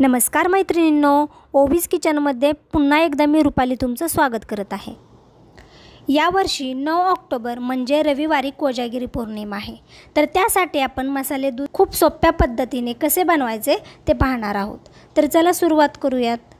नमस्कार मैत्रिणींनो ओबीज किचनमध्ये पुन्हा एकदा मी रुपाली तुमचं स्वागत करत आहे यावर्षी नऊ ऑक्टोबर म्हणजे रविवारी कोजागिरी पौर्णिमा आहे तर त्यासाठी आपण मसाले दूध खूप सोप्या पद्धतीने कसे बनवायचे ते पाहणार आहोत तर चला सुरुवात करूयात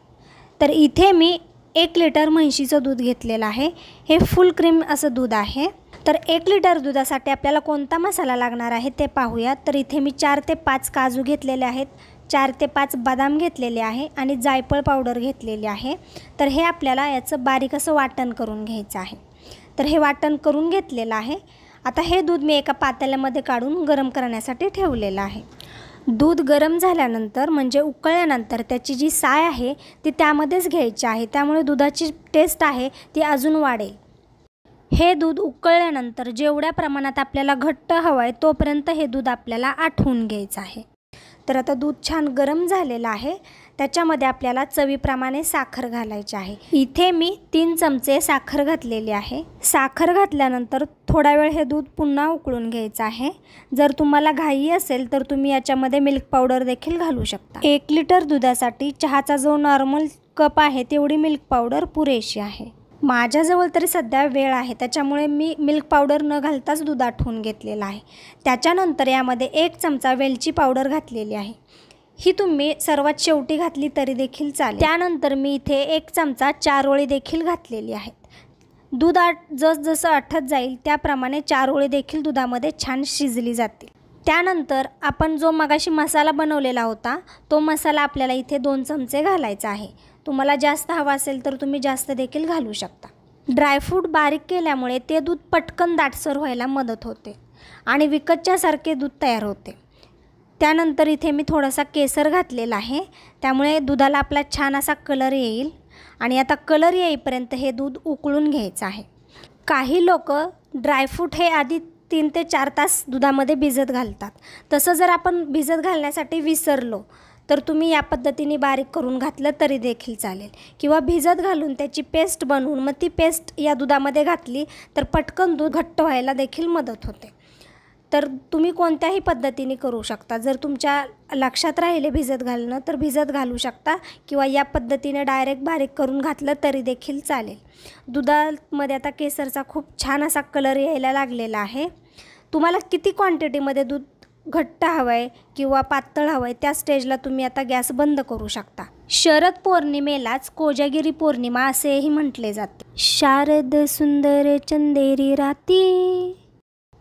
तर इथे मी एक लिटर म्हैशीचं दूध घेतलेलं आहे हे फुल क्रीम असं दूध आहे तर एक लिटर दुधासाठी आपल्याला कोणता मसाला लागणार आहे ते पाहूयात तर इथे मी चार ते पाच काजू घेतलेले आहेत चार ते पाच बदाम घेतलेले आहे आणि जायफळ पावडर घेतलेली आहे तर हे आपल्याला याचं बारीक असं वाटण करून घ्यायचं आहे तर हे वाटण करून घेतलेलं आहे आता हे दूध मी एका पातेल्यामध्ये काढून गरम करण्यासाठी ठेवलेलं आहे दूध गरम झाल्यानंतर म्हणजे उकळल्यानंतर त्याची जी साय आहे ती त्यामध्येच घ्यायची आहे त्यामुळे दुधाची टेस्ट आहे ती अजून वाढेल हे दूध उकळल्यानंतर जेवढ्या प्रमाणात आपल्याला घट्ट हवं आहे तोपर्यंत हे दूध आपल्याला आठवून घ्यायचं आहे तर आता दूध छान गरम झालेलं आहे त्याच्यामध्ये आपल्याला चवीप्रमाणे साखर घालायची आहे इथे मी तीन चमचे साखर घातलेली आहे साखर घातल्यानंतर थोडा वेळ हे दूध पुन्हा उकळून घ्यायचं आहे जर तुम्हाला घाई असेल तर तुम्ही याच्यामध्ये मिल्क पावडर देखील घालू शकता एक लिटर दुधासाठी चहाचा जो नॉर्मल कप आहे तेवढी मिल्क पावडर पुरेशी आहे माझ्याजवळ तरी सध्या वेळ आहे त्याच्यामुळे मी मिल्क पावडर न घालताच दूध आठवून घेतलेला आहे त्याच्यानंतर यामध्ये एक चमचा वेलची पावडर घातलेली आहे ही तुम्ही सर्वात शेवटी घातली तरी देखील चालेल त्यानंतर मी इथे एक चमचा चारोळी देखील घातलेली आहेत दूध आट जसजसं आठत जाईल त्याप्रमाणे चारोळी देखील दुधामध्ये छान शिजली जातील त्यानंतर आपण जो मगाशी मसाला बनवलेला होता तो मसाला आपल्याला इथे दोन चमचे घालायचा आहे तुम्हाला जास्त हवा असेल तर तुम्ही जास्त देखील घालू शकता ड्रायफ्रूट बारीक केल्यामुळे ते दूध पटकन दाटसर व्हायला मदत होते आणि विकतच्यासारखे दूध तयार होते त्यानंतर इथे मी थोडासा केसर घातलेला आहे त्यामुळे दुधाला आपला छान असा कलर येईल आणि आता कलर येईपर्यंत हे दूध उकळून घ्यायचं आहे काही लोक ड्रायफ्रूट हे आधी तीन ते चार तास दुधामध्ये भिजत घालतात तसं जर आपण भिजत घालण्यासाठी विसरलो तर तुम्ही या पद्धतीने बारीक करून घातलं तरी देखील चालेल किंवा भिजत घालून त्याची पेस्ट बनवून मग ती पेस्ट या दुधामध्ये घातली तर पटकन दूध घट्ट व्हायला देखील मदत होते तर तुम्ही कोणत्याही पद्धतीने करू शकता जर तुमच्या लक्षात राहिले भिजत घालणं तर भिजत घालू शकता किंवा या पद्धतीने डायरेक्ट बारीक करून घातलं तरी देखील चालेल दुधामध्ये आता केसरचा खूप छान असा कलर यायला लागलेला आहे तुम्हाला किती क्वांटिटीमध्ये दूध घट्ट हवं आहे किंवा पातळ हवं आहे त्या स्टेजला तुम्ही आता गॅस बंद करू शकता शरद पौर्णिमेलाच कोजागिरी पौर्णिमा असेही म्हटले जाते शारद सुंदर चंदेरी राती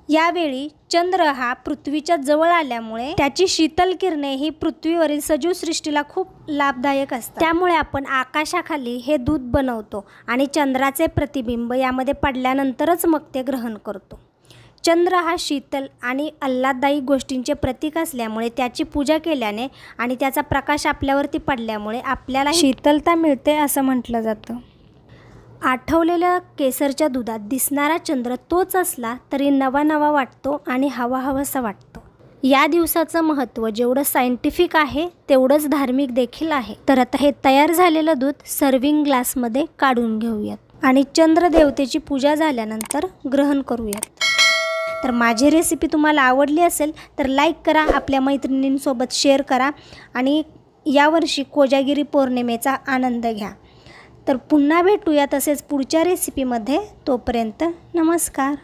यावेळी चंद्र हा पृथ्वीच्या जवळ आल्यामुळे त्याची शीतल किरणे ही पृथ्वीवरील सजीव सृष्टीला खूप लाभदायक असतात त्यामुळे आपण आकाशाखाली हे दूध बनवतो आणि चंद्राचे प्रतिबिंब यामध्ये पडल्यानंतरच मग ते ग्रहण करतो चंद्र हा शीतल आणि आल्हाददायी गोष्टींचे प्रतीक असल्यामुळे त्याची पूजा केल्याने आणि त्याचा प्रकाश आपल्यावरती पडल्यामुळे आपल्याला शीतलता मिळते असं म्हटलं जातं आठवलेल्या केसरच्या दुधात दिसणारा चंद्र तोच असला तरी नवा नवा वाटतो आणि हवा हवासा वाटतो या दिवसाचं महत्त्व जेवढं सायंटिफिक आहे तेवढंच धार्मिक देखील आहे तर आता हे तयार झालेलं दूध सर्विंग ग्लासमध्ये काढून घेऊयात आणि चंद्रदेवतेची पूजा झाल्यानंतर ग्रहण करूयात तर माझी रेसिपी तुम्हाला आवडली असेल तर लाईक करा आपल्या मैत्रिणींसोबत शेअर करा आणि यावर्षी कोजागिरी पौर्णिमेचा आनंद घ्या तर पुन्हा भेटूया तसेच पुढच्या रेसिपीमध्ये तोपर्यंत नमस्कार